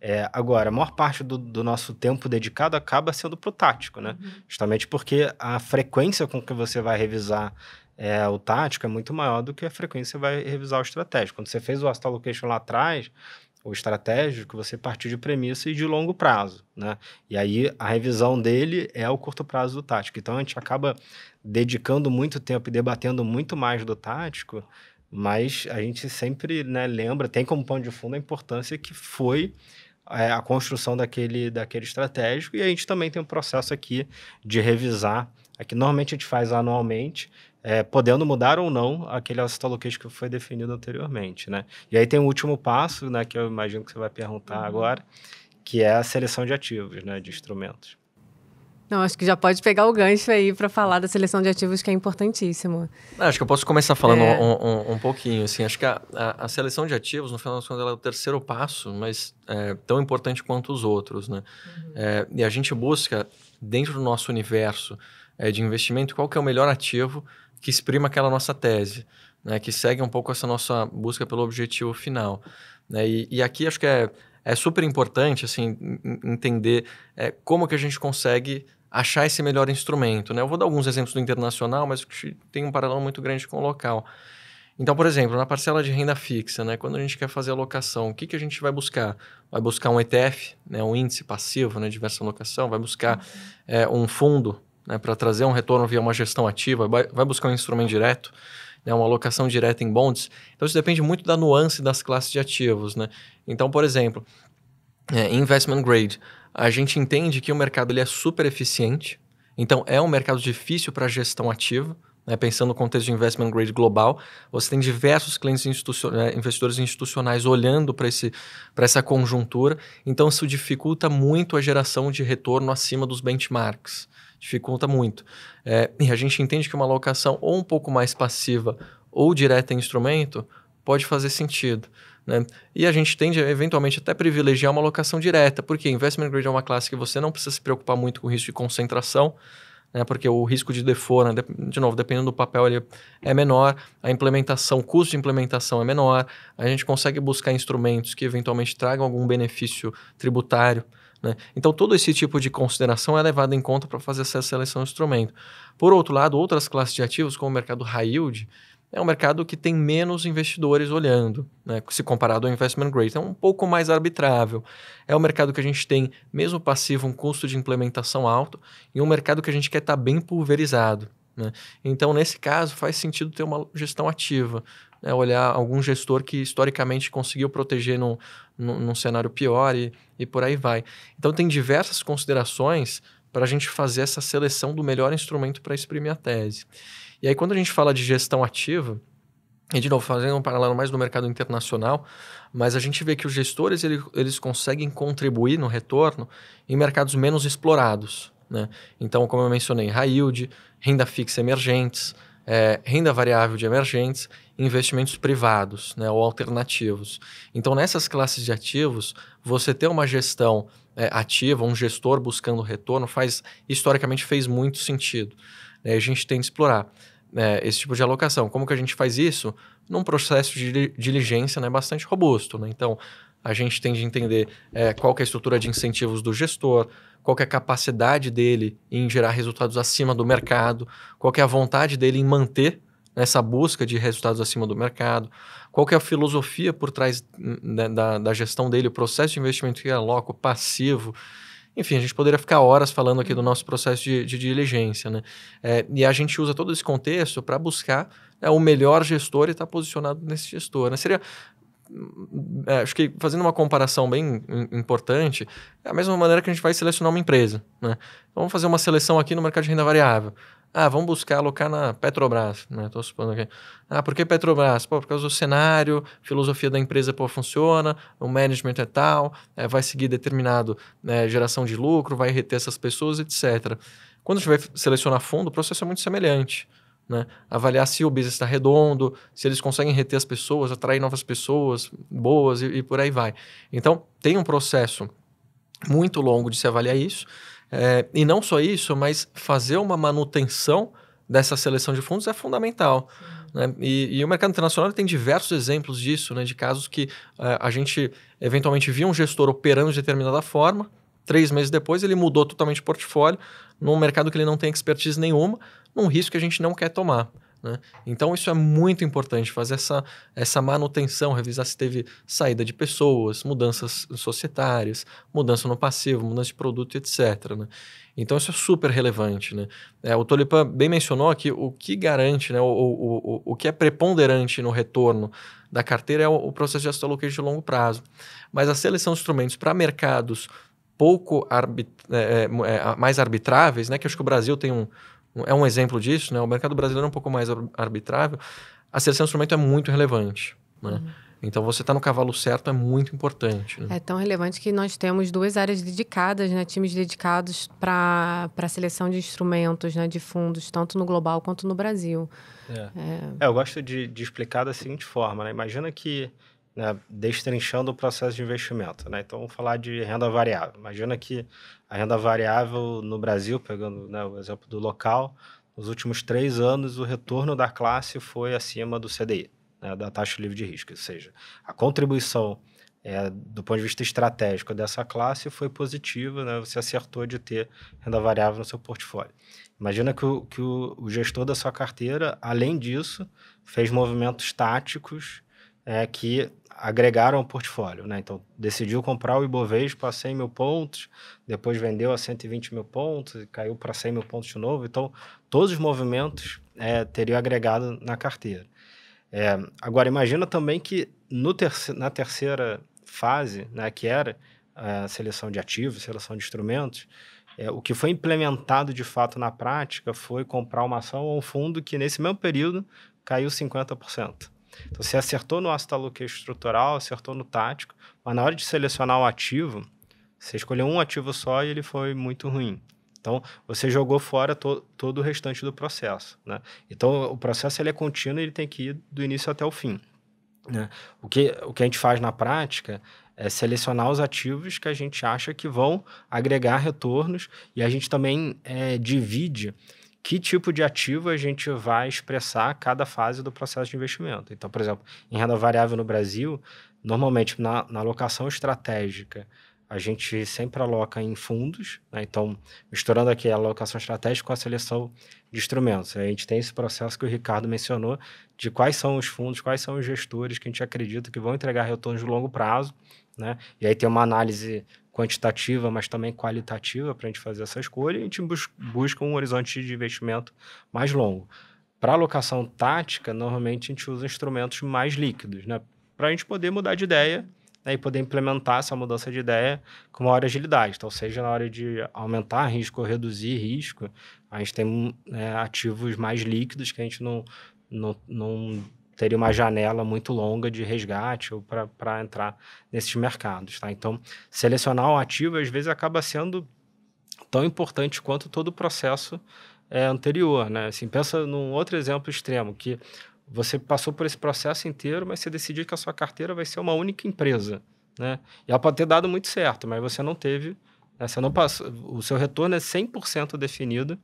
É, agora, a maior parte do, do nosso tempo dedicado acaba sendo para o tático, né? Uhum. justamente porque a frequência com que você vai revisar é, o tático é muito maior do que a frequência vai revisar o estratégico. Quando você fez o asset allocation lá atrás, o estratégico, você partiu de premissa e de longo prazo, né? E aí a revisão dele é o curto prazo do tático. Então a gente acaba dedicando muito tempo e debatendo muito mais do tático, mas a gente sempre né, lembra, tem como pano de fundo a importância que foi é, a construção daquele, daquele estratégico, e a gente também tem um processo aqui de revisar. Aqui é normalmente a gente faz anualmente, é, podendo mudar ou não aquele asset allocation que foi definido anteriormente, né? E aí tem o último passo, né, que eu imagino que você vai perguntar uhum. agora, que é a seleção de ativos, né, de instrumentos. Não, acho que já pode pegar o gancho aí para falar da seleção de ativos, que é importantíssimo. Acho que eu posso começar falando é... um, um, um, pouquinho, assim. Acho que a, a, a, seleção de ativos, no final das contas, ela é o terceiro passo, mas é tão importante quanto os outros, né? Uhum. É, e a gente busca, dentro do nosso universo é, de investimento, qual que é o melhor ativo que exprima aquela nossa tese, né? que segue um pouco essa nossa busca pelo objetivo final. Né? E, e aqui acho que é, é super importante assim, entender é, como que a gente consegue achar esse melhor instrumento. Né? Eu vou dar alguns exemplos do internacional, mas tem um paralelo muito grande com o local. Então, por exemplo, na parcela de renda fixa, né, quando a gente quer fazer locação, o que, que a gente vai buscar? Vai buscar um ETF, né, um índice passivo né, de diversa locação, vai buscar uhum. é, um fundo né, para trazer um retorno via uma gestão ativa, vai, vai buscar um instrumento direto, né, uma alocação direta em bonds. Então, isso depende muito da nuance das classes de ativos. Né? Então, por exemplo, é, investment grade. A gente entende que o mercado ele é super eficiente, então é um mercado difícil para gestão ativa, né, pensando no contexto de investment grade global, você tem diversos clientes institucionais, né, investidores institucionais olhando para essa conjuntura, então isso dificulta muito a geração de retorno acima dos benchmarks dificulta muito. É, e a gente entende que uma alocação ou um pouco mais passiva ou direta em instrumento pode fazer sentido. Né? E a gente tende, eventualmente, até privilegiar uma alocação direta, porque investment grade é uma classe que você não precisa se preocupar muito com risco de concentração, né? porque o risco de default, né? de novo, dependendo do papel, ele é menor, a implementação, o custo de implementação é menor, a gente consegue buscar instrumentos que eventualmente tragam algum benefício tributário. Né? Então, todo esse tipo de consideração é levado em conta para fazer essa seleção de instrumento. Por outro lado, outras classes de ativos, como o mercado high yield, é um mercado que tem menos investidores olhando, né? se comparado ao investment grade. Então, é um pouco mais arbitrável. É um mercado que a gente tem, mesmo passivo, um custo de implementação alto e um mercado que a gente quer estar tá bem pulverizado. Né? Então, nesse caso, faz sentido ter uma gestão ativa, né? olhar algum gestor que historicamente conseguiu proteger no, num, cenário pior e, e por aí vai. Então, tem diversas considerações para a gente fazer essa seleção do melhor instrumento para exprimir a tese. E aí, quando a gente fala de gestão ativa, e de novo, fazendo um paralelo mais no mercado internacional, mas a gente vê que os gestores ele, eles conseguem contribuir no retorno em mercados menos explorados. Né? Então, como eu mencionei, high yield, renda fixa emergentes, é, renda variável de emergentes, investimentos privados né, ou alternativos. Então, nessas classes de ativos, você ter uma gestão é, ativa, um gestor buscando retorno, faz historicamente fez muito sentido. É, a gente tem que explorar né, esse tipo de alocação. Como que a gente faz isso? Num processo de diligência né, bastante robusto. Né? Então, a gente tem de entender é, qual é a estrutura de incentivos do gestor, qual é a capacidade dele em gerar resultados acima do mercado, qual é a vontade dele em manter essa busca de resultados acima do mercado, qual é a filosofia por trás da, né, da, da, gestão dele, o processo de investimento que aloca, o passivo. Enfim, a gente poderia ficar horas falando aqui do nosso processo de, de diligência, né? É, e a gente usa todo esse contexto para buscar né, o melhor gestor e estar tá posicionado nesse gestor. Né? Seria é, acho que fazendo uma comparação bem importante, é a mesma maneira que a gente vai selecionar uma empresa. Né? Então, vamos fazer uma seleção aqui no mercado de renda variável. Ah, vamos buscar alocar na Petrobras, né? Estou supondo aqui. Ah, por que Petrobras? Pô, por causa do cenário, filosofia da empresa pô, funciona, o management é tal, é, vai seguir determinado né, geração de lucro, vai reter essas pessoas, etc. Quando a gente vai selecionar fundo, o processo é muito semelhante. Né? Avaliar se o business está redondo, se eles conseguem reter as pessoas, atrair novas pessoas boas e, e por aí vai. Então, tem um processo muito longo de se avaliar isso. É, e não só isso, mas fazer uma manutenção dessa seleção de fundos é fundamental. Né? E, e, o mercado internacional tem diversos exemplos disso, né? de casos que uh, a gente eventualmente via um gestor operando de determinada forma, três meses depois ele mudou totalmente o portfólio num mercado que ele não tem expertise nenhuma, num risco que a gente não quer tomar. Né? Então, isso é muito importante, fazer essa, essa manutenção, revisar se teve saída de pessoas, mudanças societárias, mudança no passivo, mudança de produto, etc. Né? Então, isso é super relevante. Né? É, o Tolipan bem mencionou que o que garante, né, o, o, o, o que é preponderante no retorno da carteira é o, o processo de asset allocation de longo prazo. Mas a seleção de instrumentos para mercados pouco arbit, é, é, é mais arbitráveis, né? Que acho que o Brasil tem um, é um exemplo disso, né? O mercado brasileiro é um pouco mais arbitrável. A seleção de instrumento é muito relevante, né? Uhum. Então, você está no cavalo certo é muito importante. Né? É tão relevante que nós temos duas áreas dedicadas, né? times dedicados para a seleção de instrumentos, né? de fundos, tanto no global quanto no Brasil. É. É... É, eu gosto de, de, explicar da seguinte forma: né? imagina que, né, destrinchando o processo de investimento, né? então vamos falar de renda variável. Imagina que a renda variável no Brasil, pegando né, o exemplo do local, nos últimos três anos o retorno da classe foi acima do CDI, né, da taxa livre de risco. Ou seja, a contribuição é, do ponto de vista estratégico dessa classe foi positiva, né? você acertou de ter renda variável no seu portfólio. Imagina que, o, que o, o gestor da sua carteira, além disso, fez movimentos táticos é, que agregaram ao portfólio. Né? Então, decidiu comprar o Ibovespa a 100 mil pontos, depois vendeu a 120 mil pontos, caiu para 100 mil pontos de novo. Então, todos os movimentos é, teriam agregado na carteira. É, agora, imagina também que no terce na terceira fase, né, que era a é, seleção de ativos, seleção de instrumentos, é, o que foi implementado de fato na prática foi comprar uma ação ou um fundo que, nesse mesmo período, caiu 50%. Então, você acertou no asset allocation estrutural, acertou no tático, mas na hora de selecionar o ativo, você escolheu um ativo só e ele foi muito ruim. Então, você jogou fora to todo o restante do processo, né? Então, o processo ele é contínuo e ele tem que ir do início até o fim. Né? O, que, o que a gente faz na prática é selecionar os ativos que a gente acha que vão agregar retornos e a gente também é, divide que tipo de ativo a gente vai expressar cada fase do processo de investimento. Então, por exemplo, em renda variável no Brasil, normalmente na, na alocação estratégica, a gente sempre aloca em fundos, né? então misturando aqui a alocação estratégica com a seleção de instrumentos. A gente tem esse processo que o Ricardo mencionou de quais são os fundos, quais são os gestores que a gente acredita que vão entregar retornos de longo prazo né? E aí tem uma análise quantitativa, mas também qualitativa para a gente fazer essa escolha e a gente bus busca um horizonte de investimento mais longo. Para alocação tática, normalmente a gente usa instrumentos mais líquidos, né? para a gente poder mudar de ideia né? e poder implementar essa mudança de ideia com maior agilidade. Então, seja na hora de aumentar risco ou reduzir risco, a gente tem né, ativos mais líquidos que a gente não, não, não teria uma janela muito longa de resgate ou para entrar nesses mercados, tá? Então, selecionar um ativo às vezes acaba sendo tão importante quanto todo o processo é, anterior, né? Assim, pensa num outro exemplo extremo que você passou por esse processo inteiro, mas você decidiu que a sua carteira vai ser uma única empresa, né? E ela pode ter dado muito certo, mas você não teve, né? você não passou, o seu retorno é 100% definido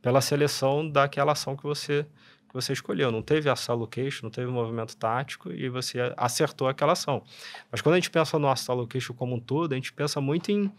pela seleção daquela ação que você que você escolheu. Não teve ação allocation, não teve movimento tático e você acertou aquela ação. Mas quando a gente pensa no ação allocation como um todo, a gente pensa muito em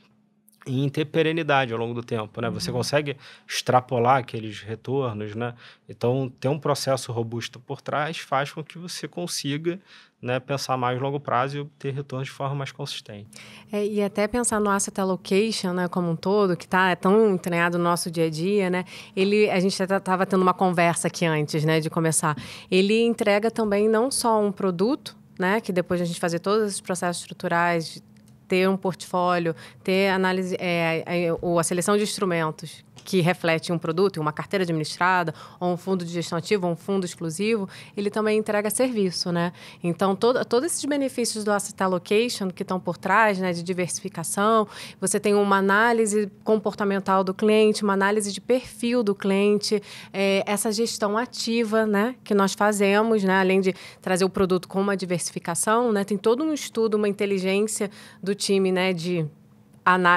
e em ter perenidade ao longo do tempo, né? Você uhum. consegue extrapolar aqueles retornos, né? Então, ter um processo robusto por trás faz com que você consiga né, pensar mais longo prazo e obter retornos de forma mais consistente. É, e até pensar no asset allocation né, como um todo, que está é tão entranhado no nosso dia a dia, né? Ele, a gente estava tá, tendo uma conversa aqui antes né, de começar. Ele entrega também não só um produto, né, que depois a gente fazer todos esses processos estruturais, ter um portfólio, ter análise, é, é a seleção de instrumentos que reflete um produto, uma carteira administrada, ou um fundo de gestão ativa, ou um fundo exclusivo, ele também entrega serviço, né? Então, todo, todos esses benefícios do asset allocation que estão por trás, né, de diversificação, você tem uma análise comportamental do cliente, uma análise de perfil do cliente, é, essa gestão ativa, né, que nós fazemos, né, além de trazer o produto com uma diversificação, né, tem todo um estudo, uma inteligência do time, né, de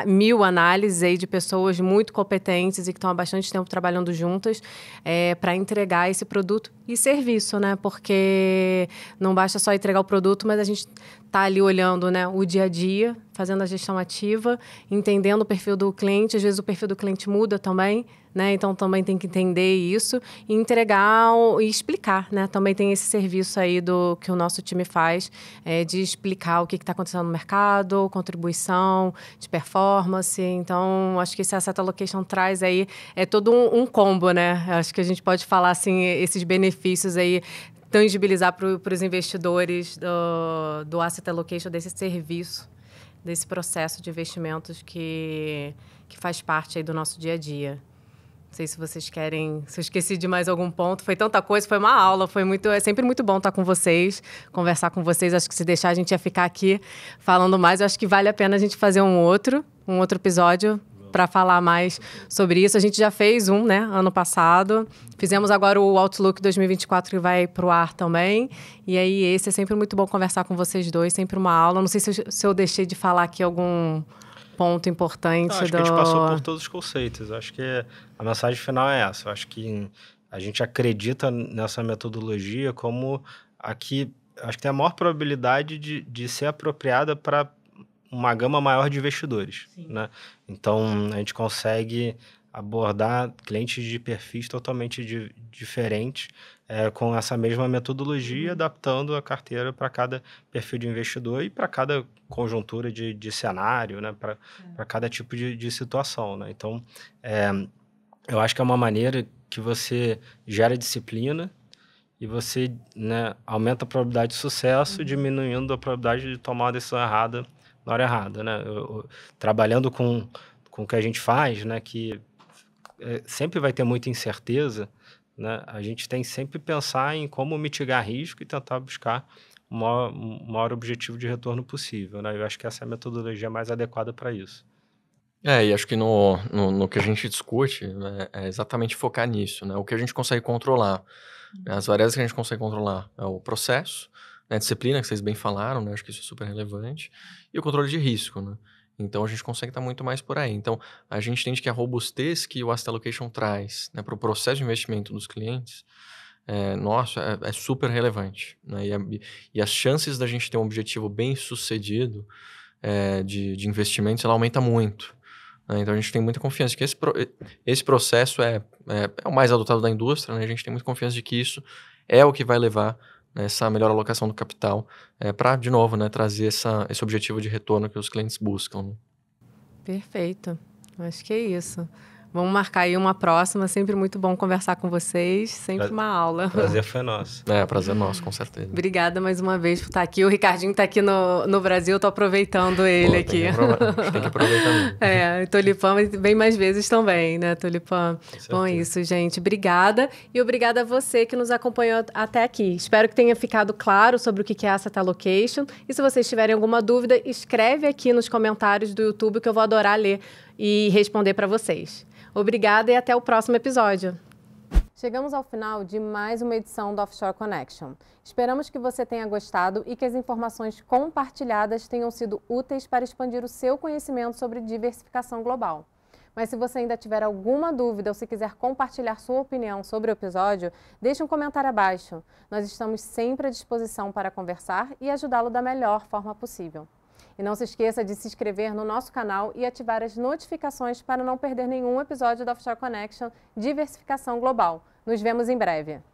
mil análises aí de pessoas muito competentes e que estão há bastante tempo trabalhando juntas é, para entregar esse produto e serviço, né? Porque não basta só entregar o produto, mas a gente está ali olhando né, o dia a dia, fazendo a gestão ativa, entendendo o perfil do cliente. Às vezes o perfil do cliente muda também, né? Então também tem que entender isso e entregar e explicar, né? Também tem esse serviço aí do que o nosso time faz é, de explicar o que está acontecendo no mercado, contribuição de performance. Então acho que esse asset allocation traz aí é todo um, um combo, né? Acho que a gente pode falar assim esses benefícios aí tangibilizar para os investidores do, do asset allocation desse serviço desse processo de investimentos que, que faz parte aí do nosso dia a dia. Não sei se vocês querem. Se eu esqueci de mais algum ponto. Foi tanta coisa, foi uma aula, foi muito. É sempre muito bom estar com vocês, conversar com vocês. Acho que se deixar, a gente ia ficar aqui falando mais. Eu acho que vale a pena a gente fazer um outro, um outro episódio para falar mais sobre isso. A gente já fez um, né, ano passado. Fizemos agora o Outlook 2024 que vai para o ar também. E aí esse é sempre muito bom conversar com vocês dois, sempre uma aula. Não sei se eu, se eu deixei de falar aqui algum ponto importante. Não, acho do... que a gente passou por todos os conceitos. Acho que a mensagem final é essa. Acho que a gente acredita nessa metodologia como a que acho que tem a maior probabilidade de, de ser apropriada para uma gama maior de investidores. Né? Então, a gente consegue abordar clientes de perfis totalmente di diferentes é, com essa mesma metodologia, uhum. adaptando a carteira para cada perfil de investidor e para cada conjuntura de, de cenário, né, para é. cada tipo de, de situação. Né? Então, é, eu acho que é uma maneira que você gera disciplina e você né, aumenta a probabilidade de sucesso, uhum. diminuindo a probabilidade de tomar uma decisão errada na hora errada. Né? Eu, eu, trabalhando com, com o que a gente faz, né, que é, sempre vai ter muita incerteza, né? a gente tem sempre pensar em como mitigar risco e tentar buscar o maior, o maior objetivo de retorno possível. Né? Eu acho que essa é a metodologia mais adequada para isso. É, e acho que no, no, no que a gente discute né, é exatamente focar nisso, né? O que a gente consegue controlar. Né, as variáveis que a gente consegue controlar é o processo, né, a disciplina que vocês bem falaram, né? Acho que isso é super relevante, e o controle de risco, né? Então a gente consegue estar muito mais por aí. Então a gente entende que a robustez que o Asset Allocation traz né, para o processo de investimento dos clientes, é, nossa, é, é super relevante. Né? E, a, e, as chances da gente ter um objetivo bem sucedido é, de, de investimentos, ela aumenta muito. Né? Então a gente tem muita confiança que esse, pro, esse processo é, é, é o mais adotado da indústria, né? a gente tem muita confiança de que isso é o que vai levar essa melhor alocação do capital, é, para, de novo, né, trazer essa, esse objetivo de retorno que os clientes buscam. Né? Perfeito. Acho que é isso. Vamos marcar aí uma próxima. Sempre muito bom conversar com vocês. Sempre pra... uma aula. Prazer foi nosso. É, prazer nosso, com certeza. Obrigada mais uma vez por estar aqui. O Ricardinho está aqui no, no Brasil, eu aproveitando ele Pô, aqui. Tem que aproveitar (laughs) mesmo. é, Tulipã vem mais vezes também, né, Tulipã? Bom, é isso, gente. Obrigada. E obrigada a você que nos acompanhou até aqui. Espero que tenha ficado claro sobre o que é a Sata E se vocês tiverem alguma dúvida, escreve aqui nos comentários do YouTube que eu vou adorar ler e responder para vocês. Obrigada e até o próximo episódio. Chegamos ao final de mais uma edição do Offshore Connection. Esperamos que você tenha gostado e que as informações compartilhadas tenham sido úteis para expandir o seu conhecimento sobre diversificação global. Mas se você ainda tiver alguma dúvida ou se quiser compartilhar sua opinião sobre o episódio, deixe um comentário abaixo. Nós estamos sempre à disposição para conversar e ajudá-lo da melhor forma possível. E não se esqueça de se inscrever no nosso canal e ativar as notificações para não perder nenhum episódio da Offshore Connection Diversificação Global. Nos vemos em breve.